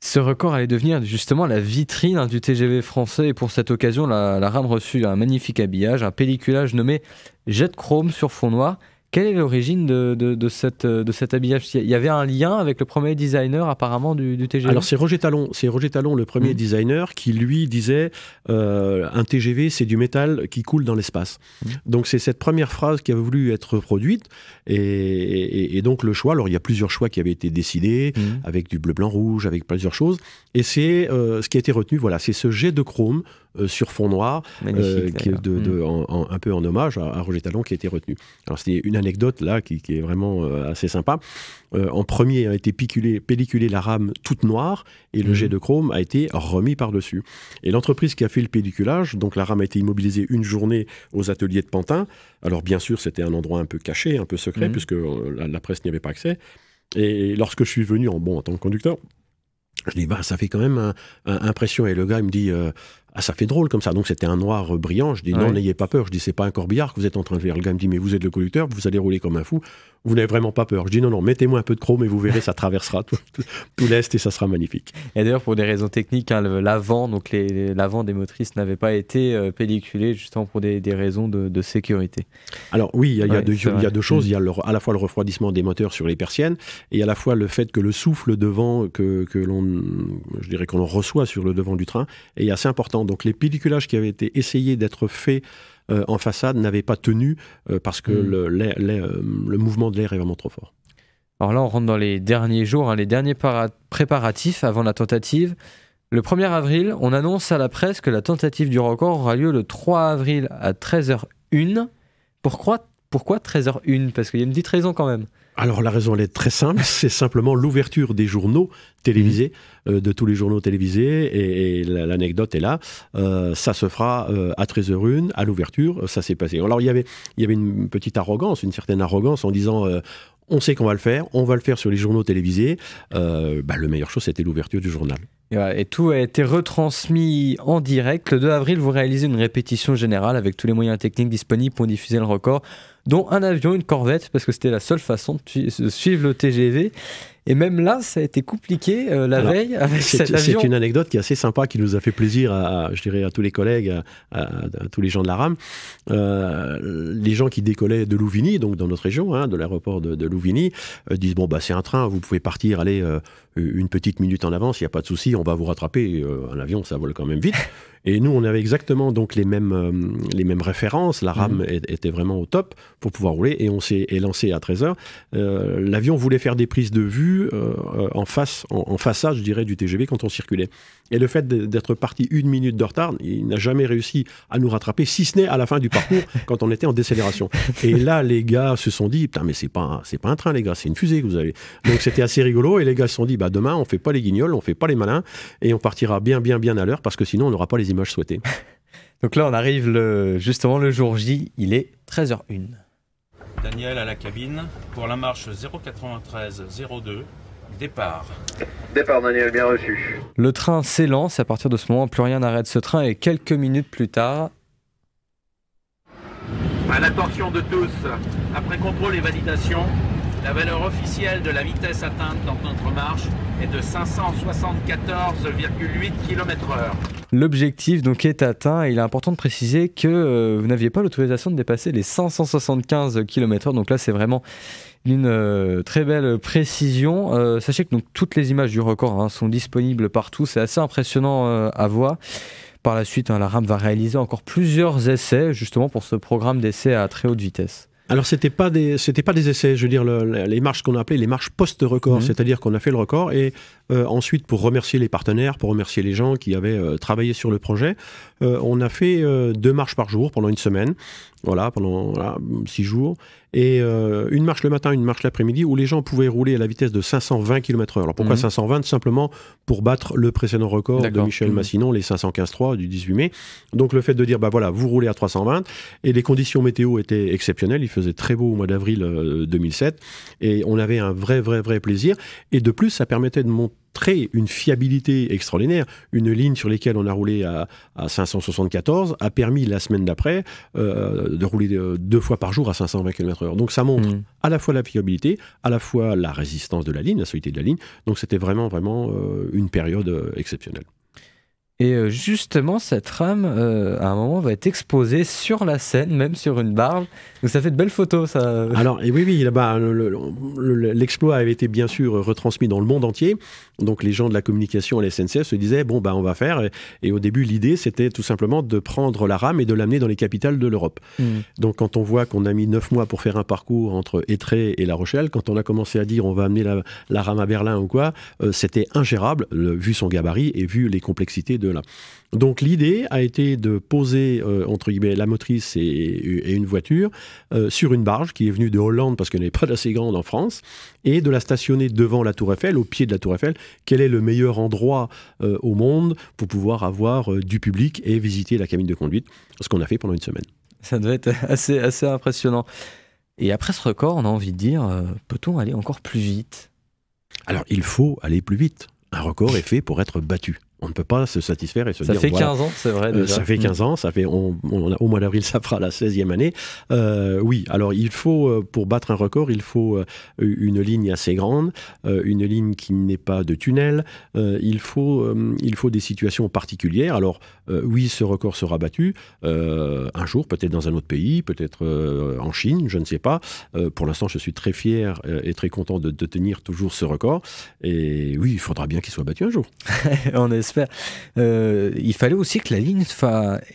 Ce record allait devenir justement la vitrine hein, du TGV français et pour cette occasion, la, la rame reçut un magnifique habillage, un pelliculage nommé Jet Chrome sur fond noir. Quelle est l'origine de, de, cette, de cet habillage Il y avait un lien avec le premier designer apparemment du, TGV Alors c'est Roger Talon, c'est Roger Talon le premier mmh. designer qui lui disait euh, un TGV c'est du métal qui coule dans l'espace. Mmh. Donc c'est cette première phrase qui avait voulu être produite et, donc le choix, alors il y a plusieurs choix qui avaient été décidés mmh. avec du bleu blanc rouge, avec plusieurs choses et c'est euh, ce qui a été retenu, voilà, c'est ce jet de chrome euh, sur fond noir, euh, hmm. un peu en hommage à, Roger Talon qui a été retenu. Alors c'était une anecdote là qui, est vraiment euh, assez sympa. en premier a été piculé, pelliculé la rame toute noire et le hmm. jet de chrome a été remis par-dessus. Et l'entreprise qui a fait le pelliculage, donc la rame a été immobilisée une journée aux ateliers de Pantin. Alors bien sûr c'était un endroit un peu caché, un peu secret, hmm. puisque la, presse n'y avait pas accès. Et lorsque je suis venu en bon en tant que conducteur, je dis, bah, ça fait quand même impression. Et le gars, il me dit, ah, ça fait drôle comme ça. Donc c'était un noir brillant. Je dis non, n'ayez pas peur. Je dis c'est pas un corbillard que vous êtes en train de faire. Le gars me dit mais vous êtes le conducteur, vous allez rouler comme un fou. Vous n'avez vraiment pas peur. Je dis non, non, mettez-moi un peu de chrome et vous verrez, ça traversera tout, l'est et ça sera magnifique. Et d'ailleurs pour des raisons techniques, hein, l'avant, donc l'avant des motrices n'avait pas été euh, pelliculé justement pour des, raisons de, sécurité. Alors oui, il y a, deux, choses. Il y a mm. à la fois le refroidissement des moteurs sur les persiennes et à la fois le fait que le souffle de vent que, que l'on, je dirais qu'on reçoit sur le devant du train est assez important donc les pelliculages qui avaient été essayés d'être faits euh, en façade n'avaient pas tenu euh, parce que hmm. euh, le, mouvement de l'air est vraiment trop fort. Alors là, on rentre dans les derniers jours, hein, les derniers préparatifs avant la tentative. Le 1er avril, on annonce à la presse que la tentative du record aura lieu le 3 avril à 13h01. Pourquoi, pourquoi 13h01 Parce qu'il y a une petite raison quand même. Alors la raison, elle est très simple, c'est simplement l'ouverture des journaux télévisés, mmh. euh, de tous les journaux télévisés, et, l'anecdote est là, euh, ça se fera euh, à 13h01, à l'ouverture, ça s'est passé. Alors il y avait, il y avait une petite arrogance, une certaine arrogance en disant... on sait qu'on va le faire, on va le faire sur les journaux télévisés. Bah, le meilleur chose, c'était l'ouverture du journal. Et tout a été retransmis en direct. Le 2 avril, vous réalisez une répétition générale avec tous les moyens techniques disponibles pour diffuser le record, dont un avion, une corvette, parce que c'était la seule façon de suivre le TGV. Et même là, ça a été compliqué euh, la veille avec cet avion. C'est une anecdote qui est assez sympa, qui nous a fait plaisir, à, je dirais, à tous les collègues, à, à, tous les gens de la rame. Euh, les gens qui décollaient de Louvigny, donc dans notre région, hein, de l'aéroport de, Louvigny, euh, disent bon bah c'est un train, vous pouvez partir, allez euh, une petite minute en avance, il n'y a pas de souci, on va vous rattraper. un avion, ça vole quand même vite. Et nous, on avait exactement donc les mêmes, euh, les mêmes références. La rame mmh. était vraiment au top pour pouvoir rouler et on s'est lancé à 13h. Euh, l'avion voulait faire des prises de vue euh, en face, en, en façade, je dirais, du TGV quand on circulait. Et le fait d'être parti une minute de retard, il n'a jamais réussi à nous rattraper, si ce n'est à la fin du parcours, quand on était en décélération. Et là, les gars se sont dit, putain, mais c'est pas, c'est pas un train, les gars, c'est une fusée que vous avez. Donc c'était assez rigolo. Et les gars se sont dit, bah demain, on fait pas les guignols, on fait pas les malins, et on partira bien, bien, bien à l'heure, parce que sinon, on n'aura pas les images souhaitées. Donc là, on arrive le, justement le jour J, il est 13h01. Daniel à la cabine pour la marche 093 02 Départ. Départ, Daniel, bien reçu. Le train s'élance, à partir de ce moment, plus rien n'arrête ce train et quelques minutes plus tard. À l'attention de tous, après contrôle et validation, la valeur officielle de la vitesse atteinte dans notre marche est de 574,8 km/h. L'objectif donc est atteint et il est important de préciser que euh, vous n'aviez pas l'autorisation de dépasser les 575 km/h. Donc là, c'est vraiment une euh, très belle précision. Euh, sachez que donc, toutes les images du record hein, sont disponibles partout, c'est assez impressionnant euh, à voir. Par la suite, hein, la RAM va réaliser encore plusieurs essais justement pour ce programme d'essais à très haute vitesse. Alors c'était pas des c'était pas des essais, je veux dire les marches qu'on a appelées les marches post-record, mhm. c'est-à-dire qu'on a fait le record et ensuite pour remercier les partenaires, pour remercier les gens qui avaient travaillé sur le projet, on a fait deux marches par jour pendant une semaine, voilà pendant six jours et euh, une marche le matin, une marche l'après-midi, où les gens pouvaient rouler à la vitesse de 520 km/h. Alors pourquoi 520 mhm. Simplement pour battre le précédent record de Michel mhm. Massinon, les 515.3 3 du 18 mai. Donc le fait de dire, bah voilà, vous roulez à 320, et les conditions météo étaient exceptionnelles, il faisait très beau au mois d'avril 2007, euh, et on avait un vrai, vrai, vrai plaisir. Et de plus, ça permettait de monter très, une fiabilité extraordinaire. Une ligne sur laquelle on a roulé à, 574 a permis la semaine d'après euh, de rouler euh, deux fois par jour à 520 km/h. Donc ça montre mmh. à la fois la fiabilité, à la fois la résistance de la ligne, la solidité de la ligne. Donc c'était vraiment, vraiment euh, une période exceptionnelle. Et euh, justement, cette rame, euh, à un moment, va être exposée sur la scène, même sur une barge. Donc ça fait de belles photos, ça. Alors, et oui, oui, là-bas, l'exploit avait été bien sûr retransmis dans le monde entier. Donc les gens de la communication à la SNCF se disaient, bon, bah, on va faire. Et, au début, l'idée, c'était tout simplement de prendre la rame et de l'amener dans les capitales de l'Europe. Mm. Donc quand on voit qu'on a mis neuf mois pour faire un parcours entre Étré et La Rochelle, quand on a commencé à dire, on va amener la, rame à Berlin ou quoi, euh, c'était ingérable, vu son gabarit et vu les complexités de donc l'idée a été de poser, euh, entre guillemets, la motrice et, une voiture euh, sur une barge qui est venue de Hollande parce qu'elle n'est pas assez grande en France, et de la stationner devant la tour Eiffel, au pied de la tour Eiffel. Quel est le meilleur endroit euh, au monde pour pouvoir avoir du public et visiter la cabine de conduite Ce qu'on a fait pendant une semaine. Ça devait être assez, assez impressionnant. Et après ce record, on a envie de dire, peut-on aller encore plus vite Alors il faut aller plus vite. Un record est fait pour être battu on ne peut pas se satisfaire et se dire... ça Fait 15 ans, c'est vrai. Euh, déjà. ça fait 15 mm. ans, ça fait, on, a, au mois d'avril, ça fera la 16e année. Euh, oui, alors il faut, euh, pour battre un record, il faut une ligne assez grande, une ligne qui n'est pas de tunnel, il, faut, il faut des situations particulières. Alors oui, ce record sera battu un jour, peut-être dans un autre pays, peut-être en Chine, je ne sais pas. pour l'instant, je suis très fier et très content de, de tenir toujours ce record. Et oui, il faudra bien qu'il soit battu un jour. on euh, il fallait aussi que la ligne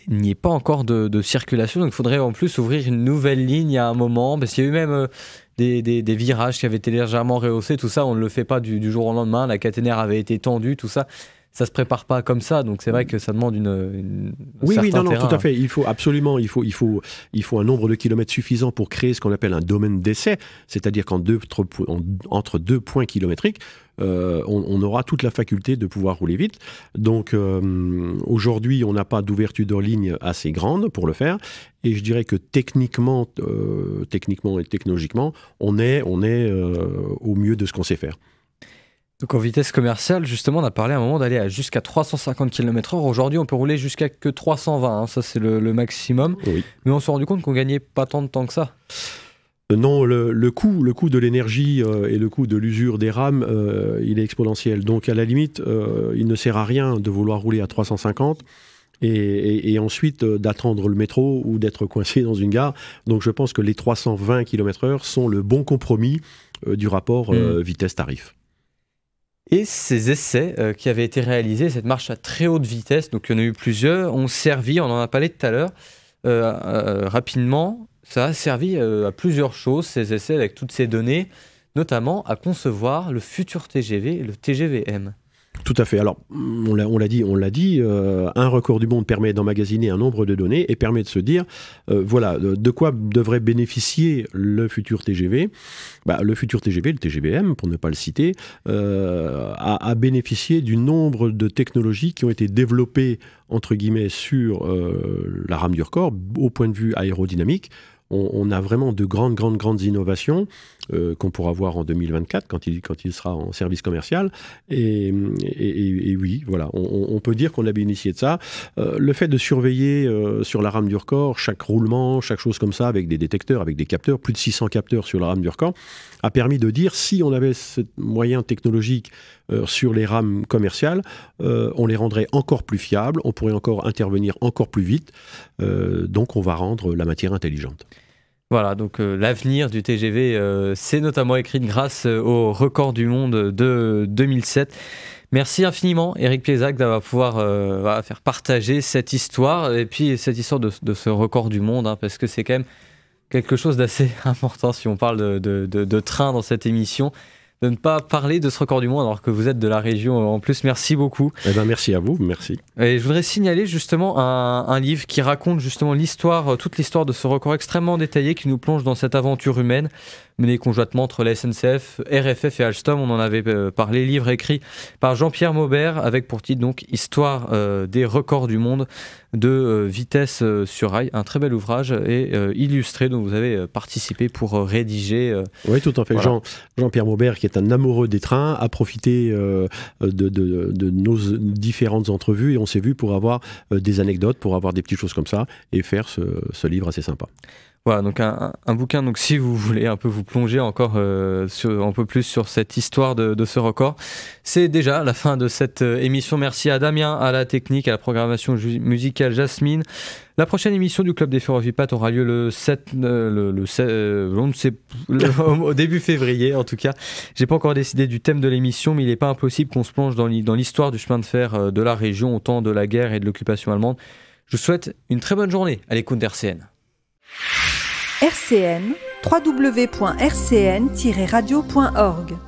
n'y ait pas encore de, circulation, donc il faudrait en plus ouvrir une nouvelle ligne à un moment, parce qu'il y a eu même euh, des, virages qui avaient été légèrement rehaussés, tout ça, on ne le fait pas du, du jour au lendemain, la caténaire avait été tendue, tout ça ça se prépare pas comme ça, donc c'est vrai que ça demande une. une oui, oui, non, tout à fait. Il faut absolument, il faut, il faut, il faut un nombre de kilomètres suffisant pour créer ce qu'on appelle un domaine d'essai, c'est-à-dire qu'en deux, entre deux points kilométriques, euh, on, aura toute la faculté de pouvoir rouler vite. Donc euh, aujourd'hui, on n'a pas d'ouverture de ligne assez grande pour le faire. Et je dirais que techniquement, euh, techniquement et technologiquement, on est, on est au mieux de ce qu'on sait faire. Donc en vitesse commerciale, justement, on a parlé à un moment d'aller à jusqu'à 350 km/h. Aujourd'hui, on peut rouler jusqu'à que 320, hein. ça c'est le, maximum. Mais on s'est rendu compte qu'on gagnait pas tant de temps que ça. Euh, non, le, coût, le coût de l'énergie euh, et le coût de l'usure des rames, euh, il est exponentiel. Donc à la limite, il ne sert à rien de vouloir rouler à 350 et, ensuite d'attendre le métro ou d'être coincé dans une gare. Donc je pense que les 320 km/h sont le bon compromis du rapport mmh. vitesse-tarif. Et ces essais euh, qui avaient été réalisés, cette marche à très haute vitesse, donc il y en a eu plusieurs, ont servi, on en a parlé tout à l'heure, euh, euh, rapidement, ça a servi à plusieurs choses, ces essais avec toutes ces données, notamment à concevoir le futur TGV et le TGVM. Tout à fait. Alors, on l'a dit, on l'a dit, euh, un record du monde permet d'emmagasiner un nombre de données et permet de se dire, euh, voilà, de, quoi devrait bénéficier le futur TGV bah, Le futur TGV, le TGBM, pour ne pas le citer, euh, a, a, bénéficié du nombre de technologies qui ont été développées, entre guillemets, sur la rame du record, au point de vue aérodynamique, on, a vraiment de grandes, grandes, grandes innovations euh, qu'on pourra voir en 2024 quand il, quand il sera en service commercial. Et, oui, voilà, on, peut dire qu'on avait initié de ça. Euh, le fait de surveiller euh, sur la rame du record chaque roulement, chaque chose comme ça, avec des détecteurs, avec des capteurs, plus de 600 capteurs sur la rame du record, a permis de dire si on avait ce moyen technologique euh, sur les rames commerciales, euh, on les rendrait encore plus fiables, on pourrait encore intervenir encore plus vite, euh, donc on va rendre la matière intelligente. Voilà, donc l'avenir du TGV, c'est notamment écrit grâce au record du monde de 2007. Merci infiniment, Eric Piezac, d'avoir pouvoir faire partager cette histoire et puis cette histoire de, ce record du monde, hein, parce que c'est quand même quelque chose d'assez important si on parle de train dans cette émission de ne pas parler de ce record du monde alors que vous êtes de la région euh, en plus. Merci beaucoup. Eh ben, merci à vous, merci. Et je voudrais signaler justement un, un livre qui raconte justement l'histoire, euh, toute l'histoire de ce record extrêmement détaillé qui nous plonge dans cette aventure humaine menée conjointement entre la SNCF, RFF et Alstom. On en avait euh, parlé, livre écrit par Jean-Pierre Maubert, avec pour titre donc Histoire euh, des records du monde de euh, vitesse sur rail. Un très bel ouvrage et illustré dont vous avez participé pour rédiger. oui, tout à fait. Jean, Jean-Pierre Maubert, qui est un amoureux des trains, a profité de, nos différentes entrevues et on s'est vu pour avoir des anecdotes, pour avoir des petites choses comme ça et faire ce, ce livre assez sympa. Voilà, donc un, bouquin, donc si vous voulez un peu vous plonger encore euh, sur, un peu plus sur cette histoire de, ce record, c'est déjà la fin de cette euh, émission. Merci à Damien, à la technique, à la programmation musicale Jasmine. La prochaine émission du Club des Ferrovipates aura lieu le 7, euh, le, le sait, au début février en tout cas. J'ai pas encore décidé du thème de l'émission, mais il n'est pas impossible qu'on se plonge dans l'histoire du chemin de fer de la région au temps de la guerre et de l'occupation allemande. Je vous souhaite une très bonne journée à l'écoute d'RCN. RCN www.rcn-radio.org